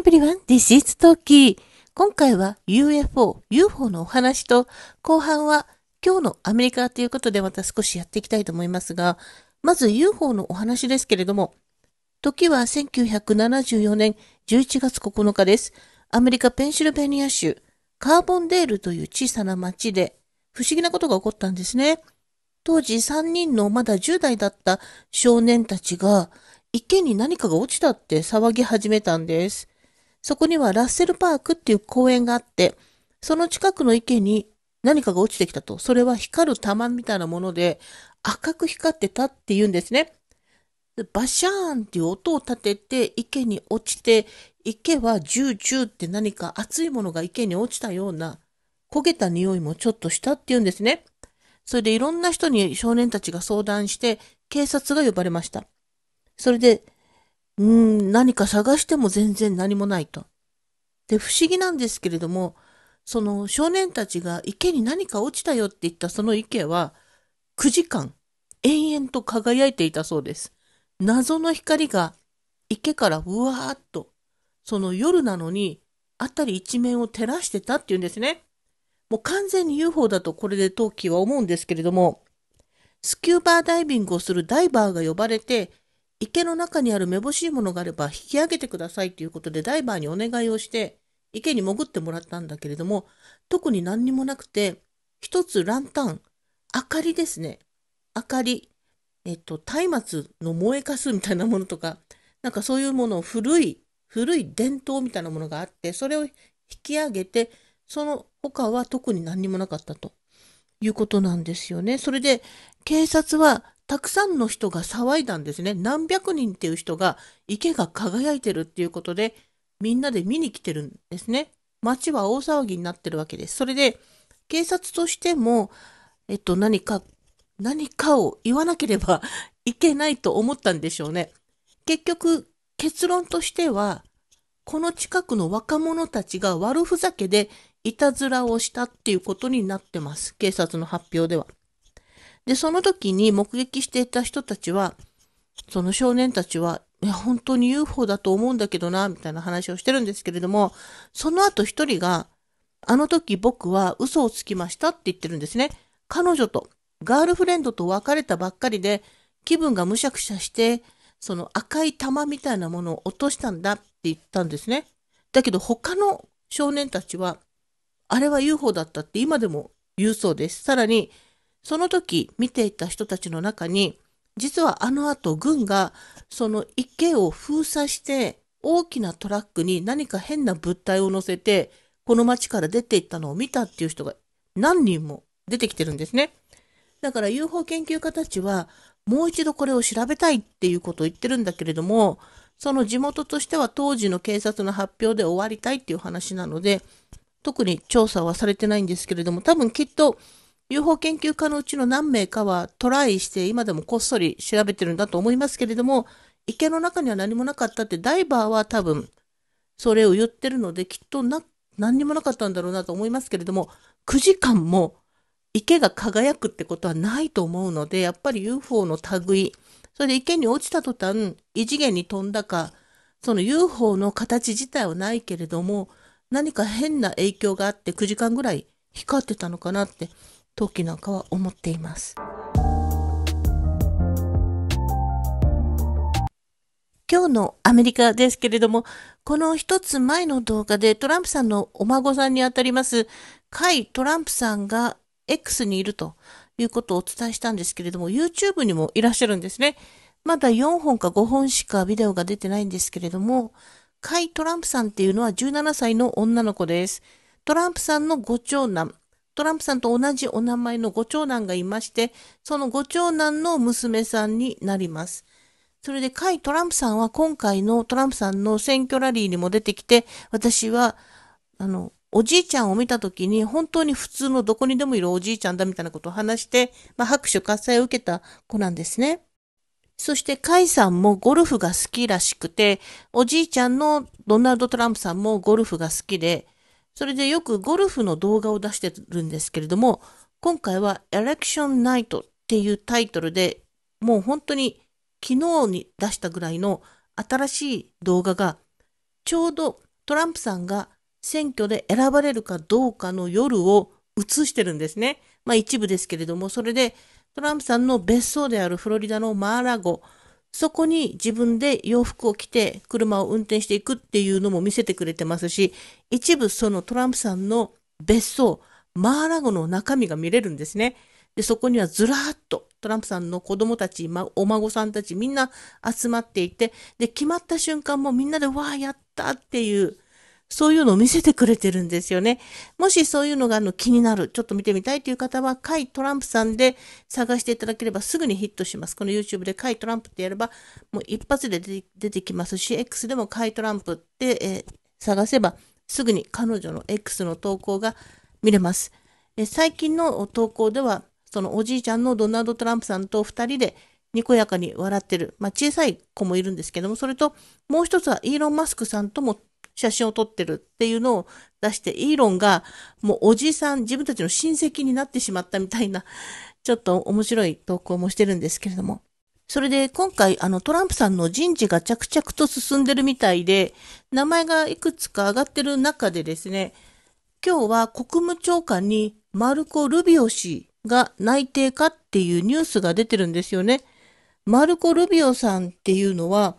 everyone, this is Toki. 今回は UFO、UFO のお話と、後半は今日のアメリカということでまた少しやっていきたいと思いますが、まず UFO のお話ですけれども、時は1974年11月9日です。アメリカペンシルベニア州、カーボンデールという小さな町で、不思議なことが起こったんですね。当時3人のまだ10代だった少年たちが、池に何かが落ちたって騒ぎ始めたんです。そこにはラッセルパークっていう公園があって、その近くの池に何かが落ちてきたと。それは光る玉みたいなもので赤く光ってたって言うんですね。バシャーンっていう音を立てて池に落ちて、池はジュージューって何か熱いものが池に落ちたような焦げた匂いもちょっとしたって言うんですね。それでいろんな人に少年たちが相談して警察が呼ばれました。それでうん、何か探しても全然何もないと。で、不思議なんですけれども、その少年たちが池に何か落ちたよって言ったその池は、9時間、延々と輝いていたそうです。謎の光が池からうわーっと、その夜なのに、辺り一面を照らしてたっていうんですね。もう完全に UFO だとこれで陶器は思うんですけれども、スキューバーダイビングをするダイバーが呼ばれて、池の中にあるめぼしいものがあれば引き上げてくださいということでダイバーにお願いをして池に潜ってもらったんだけれども特に何にもなくて一つランタン明かりですね明かりえっと松明の燃えかすみたいなものとかなんかそういうものを古い古い伝統みたいなものがあってそれを引き上げてその他は特に何にもなかったということなんですよね。それで警察はたくさんの人が騒いだんですね。何百人っていう人が池が輝いてるっていうことで、みんなで見に来てるんですね。街は大騒ぎになってるわけです。それで、警察としても、えっと、何か、何かを言わなければ いけないと思ったんでしょうね。結局、結論としては、この近くの若者たちが悪ふざけでいたずらをしたっていうことになってます。警察の発表では。で、その時に目撃していた人たちは、その少年たちは、いや、本当に UFO だと思うんだけどな、みたいな話をしてるんですけれども、その後一人が、あの時僕は嘘をつきましたって言ってるんですね。彼女と、ガールフレンドと別れたばっかりで、気分がむしゃくしゃして、その赤い玉みたいなものを落としたんだって言ったんですね。だけど他の少年たちは、あれは UFO だったって今でも言うそうです。さらに、その時見ていた人たちの中に、実はあの後軍がその池を封鎖して大きなトラックに何か変な物体を乗せてこの町から出ていったのを見たっていう人が何人も出てきてるんですね。だから UFO 研究家たちはもう一度これを調べたいっていうことを言ってるんだけれどもその地元としては当時の警察の発表で終わりたいっていう話なので特に調査はされてないんですけれども多分きっと UFO 研究家のうちの何名かはトライして今でもこっそり調べてるんだと思いますけれども、池の中には何もなかったってダイバーは多分それを言ってるのできっとな何にもなかったんだろうなと思いますけれども、9時間も池が輝くってことはないと思うので、やっぱり UFO の類、それで池に落ちた途端、異次元に飛んだか、その UFO の形自体はないけれども、何か変な影響があって9時間ぐらい光ってたのかなって陶器なんかは思っています。今日のアメリカですけれども、この一つ前の動画でトランプさんのお孫さんにあたります、カイ・トランプさんが X にいるということをお伝えしたんですけれども、YouTube にもいらっしゃるんですね。まだ4本か5本しかビデオが出てないんですけれども、カイ・トランプさんっていうのは17歳の女の子です。トランプさんのご長男、トランプさんと同じお名前のご長男がいまして、そのご長男の娘さんになります。それで、カイ・トランプさんは今回のトランプさんの選挙ラリーにも出てきて、私は、あの、おじいちゃんを見たときに、本当に普通のどこにでもいるおじいちゃんだみたいなことを話して、まあ、拍手喝采を受けた子なんですね。そして、カイさんもゴルフが好きらしくて、おじいちゃんのドナルド・トランプさんもゴルフが好きで、それでよくゴルフの動画を出してるんですけれども、今回はエレクションナイトっていうタイトルで、もう本当に昨日に出したぐらいの新しい動画が、ちょうどトランプさんが選挙で選ばれるかどうかの夜を映してるんですね。まあ一部ですけれども、それでトランプさんの別荘であるフロリダのマーラゴ、そこに自分で洋服を着て車を運転していくっていうのも見せてくれてますし、一部そのトランプさんの別荘、マーラゴの中身が見れるんですね。で、そこにはずらーっとトランプさんの子供たち、ま、お孫さんたちみんな集まっていて、で、決まった瞬間もみんなでわーやったっていう、そういうのを見せてくれてるんですよね。もしそういうのがあの気になる、ちょっと見てみたいという方は、カイ・トランプさんで探していただければすぐにヒットします。この YouTube でカイ・トランプってやれば、もう一発で出てきますし、X でもカイ・トランプって、えー、探せば、すぐに彼女の X の投稿が見れます。えー、最近の投稿では、そのおじいちゃんのドナルド・トランプさんと2人で、にこやかに笑ってる、まあ、小さい子もいるんですけども、それともう一つはイーロン・マスクさんとも写真を撮ってるっていうのを出して、イーロンがもうおじさん、自分たちの親戚になってしまったみたいな、ちょっと面白い投稿もしてるんですけれども。それで今回あのトランプさんの人事が着々と進んでるみたいで、名前がいくつか上がってる中でですね、今日は国務長官にマルコ・ルビオ氏が内定かっていうニュースが出てるんですよね。マルコ・ルビオさんっていうのは、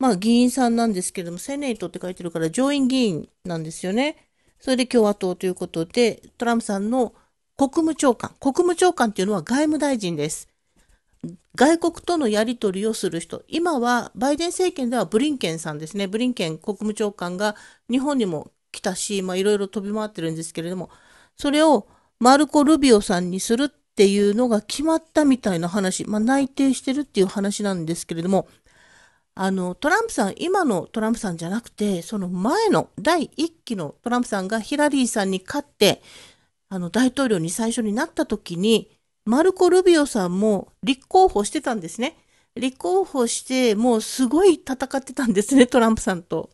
まあ議員さんなんですけれども、セネイトって書いてるから上院議員なんですよね。それで共和党ということで、トランプさんの国務長官。国務長官っていうのは外務大臣です。外国とのやり取りをする人。今は、バイデン政権ではブリンケンさんですね。ブリンケン国務長官が日本にも来たし、まあいろいろ飛び回ってるんですけれども、それをマルコ・ルビオさんにするっていうのが決まったみたいな話。まあ内定してるっていう話なんですけれども、あの、トランプさん、今のトランプさんじゃなくて、その前の第1期のトランプさんがヒラリーさんに勝って、あの、大統領に最初になった時に、マルコ・ルビオさんも立候補してたんですね。立候補して、もうすごい戦ってたんですね、トランプさんと。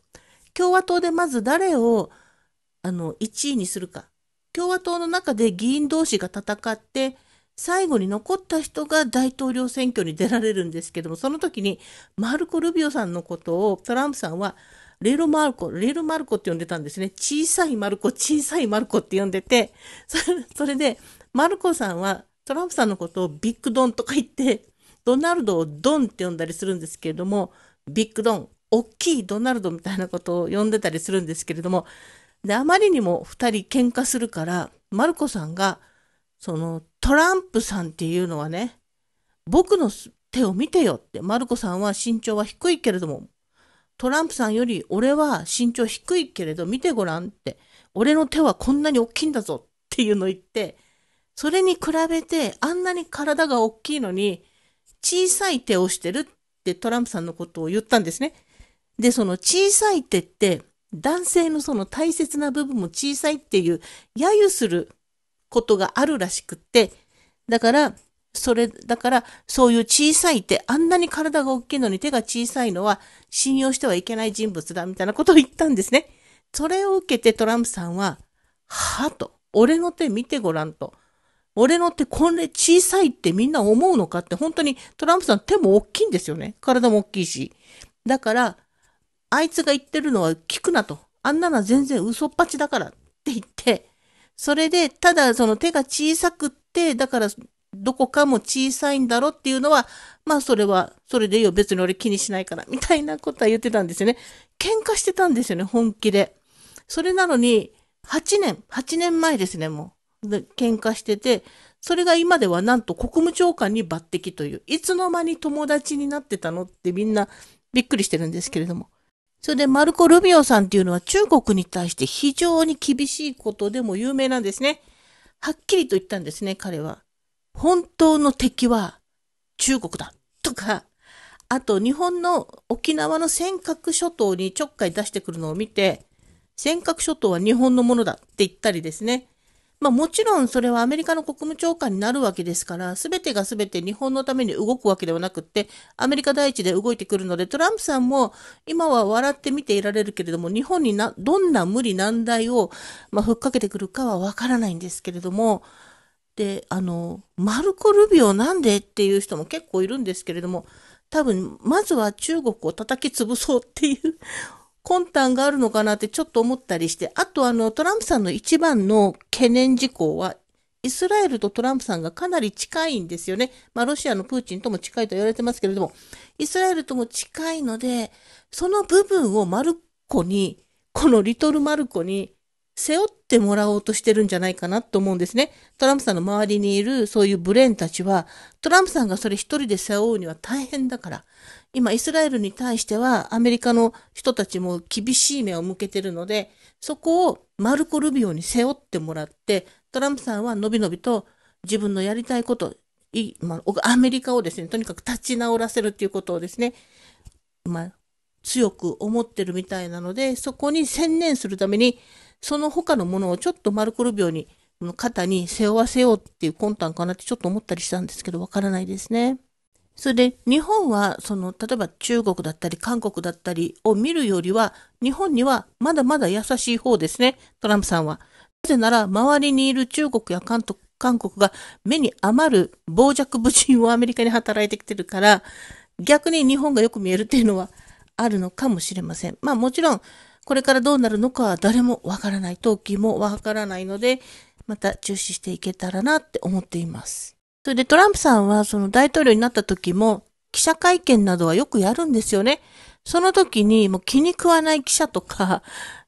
共和党でまず誰を、あの、1位にするか。共和党の中で議員同士が戦って、最後に残った人が大統領選挙に出られるんですけども、その時にマルコ・ルビオさんのことをトランプさんはレロ・マルコ、レロ・マルコって呼んでたんですね。小さいマルコ、小さいマルコって呼んでて、それでマルコさんはトランプさんのことをビッグドンとか言って、ドナルドをドンって呼んだりするんですけれども、ビッグドン、大きいドナルドみたいなことを呼んでたりするんですけれども、であまりにも2人喧嘩するから、マルコさんがそのトランプさんっていうのはね、僕の手を見てよって、マルコさんは身長は低いけれども、トランプさんより俺は身長低いけれど見てごらんって、俺の手はこんなに大きいんだぞっていうのを言って、それに比べてあんなに体が大きいのに小さい手をしてるってトランプさんのことを言ったんですね。で、その小さい手って男性のその大切な部分も小さいっていう揶揄することがあるらしくって、だから、それ、だから、そういう小さい手、あんなに体が大きいのに手が小さいのは信用してはいけない人物だ、みたいなことを言ったんですね。それを受けてトランプさんは、はと、俺の手見てごらんと。俺の手これ小さいってみんな思うのかって、本当にトランプさん手も大きいんですよね。体も大きいし。だから、あいつが言ってるのは聞くなと。あんなのは全然嘘っぱちだからって言って、それで、ただその手が小さくって、だからどこかも小さいんだろうっていうのは、まあそれは、それでいいよ、別に俺気にしないから、みたいなことは言ってたんですよね。喧嘩してたんですよね、本気で。それなのに、8年、8年前ですね、もう。喧嘩してて、それが今ではなんと国務長官に抜擢という、いつの間に友達になってたのってみんなびっくりしてるんですけれども。それでマルコ・ルビオさんっていうのは中国に対して非常に厳しいことでも有名なんですね。はっきりと言ったんですね、彼は。本当の敵は中国だとか、あと日本の沖縄の尖閣諸島にちょっかい出してくるのを見て、尖閣諸島は日本のものだって言ったりですね。まあ、もちろんそれはアメリカの国務長官になるわけですから、全てが全て日本のために動くわけではなくって、アメリカ第一で動いてくるので、トランプさんも今は笑って見ていられるけれども、日本になどんな無理難題を、まあ、ふっかけてくるかはわからないんですけれども、で、あの、マルコ・ルビオなんでっていう人も結構いるんですけれども、多分、まずは中国を叩き潰そうっていう魂胆があるのかなってちょっと思ったりして、あとあの、トランプさんの一番の懸念事項は、イスラエルとトランプさんがかなり近いんですよね。まあ、ロシアのプーチンとも近いと言われてますけれども、イスラエルとも近いので、その部分をマルコに、このリトルマルコに背負ってもらおうとしてるんじゃないかなと思うんですね。トランプさんの周りにいるそういうブレーンたちは、トランプさんがそれ一人で背負うには大変だから、今、イスラエルに対しては、アメリカの人たちも厳しい目を向けてるので、そこをマルコ・ルビオに背負ってもらって、トランプさんはのびのびと自分のやりたいこと、まアメリカをですね、とにかく立ち直らせるっていうことをですね、まあ、強く思ってるみたいなので、そこに専念するために、その他のものをちょっとマルコ・ルビオに、肩に背負わせようっていう魂胆かなってちょっと思ったりしたんですけど、わからないですね。それで日本はその例えば中国だったり韓国だったりを見るよりは日本にはまだまだ優しい方ですね、トランプさんは。なぜなら周りにいる中国や韓国が目に余る傍若無人をアメリカに働いてきてるから逆に日本がよく見えるっていうのはあるのかもしれません。まあもちろんこれからどうなるのかは誰もわからない、陶器もわからないのでまた注視していけたらなって思っています。それでトランプさんはその大統領になった時も記者会見などはよくやるんですよね。その時にもう気に食わない記者とか、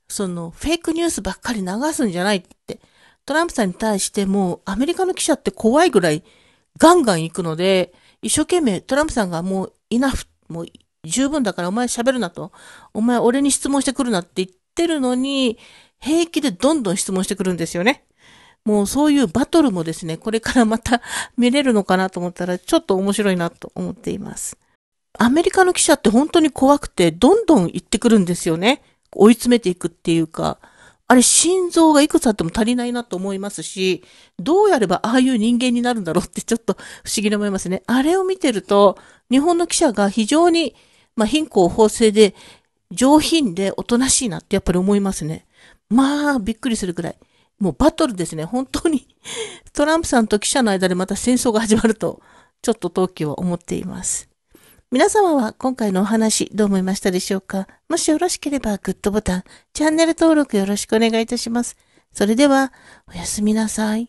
そのフェイクニュースばっかり流すんじゃないって、トランプさんに対してもアメリカの記者って怖いぐらいガンガン行くので、一生懸命トランプさんがもういなふ、もう十分だからお前喋るなと、お前俺に質問してくるなって言ってるのに、平気でどんどん質問してくるんですよね。もうそういうバトルもですね、これからまた見れるのかなと思ったら、ちょっと面白いなと思っています。アメリカの記者って本当に怖くて、どんどん行ってくるんですよね。追い詰めていくっていうか、あれ心臓がいくつあっても足りないなと思いますし、どうやればああいう人間になるんだろうってちょっと不思議に思いますね。あれを見てると、日本の記者が非常に、まあ、貧困法制で、上品でおとなしいなってやっぱり思いますね。まあ、びっくりするくらい。もうバトルですね。本当に トランプさんと記者の間でまた戦争が始まると、ちょっと東京は思っています。皆様は今回のお話どう思いましたでしょうかもしよろしければグッドボタン、チャンネル登録よろしくお願いいたします。それでは、おやすみなさい。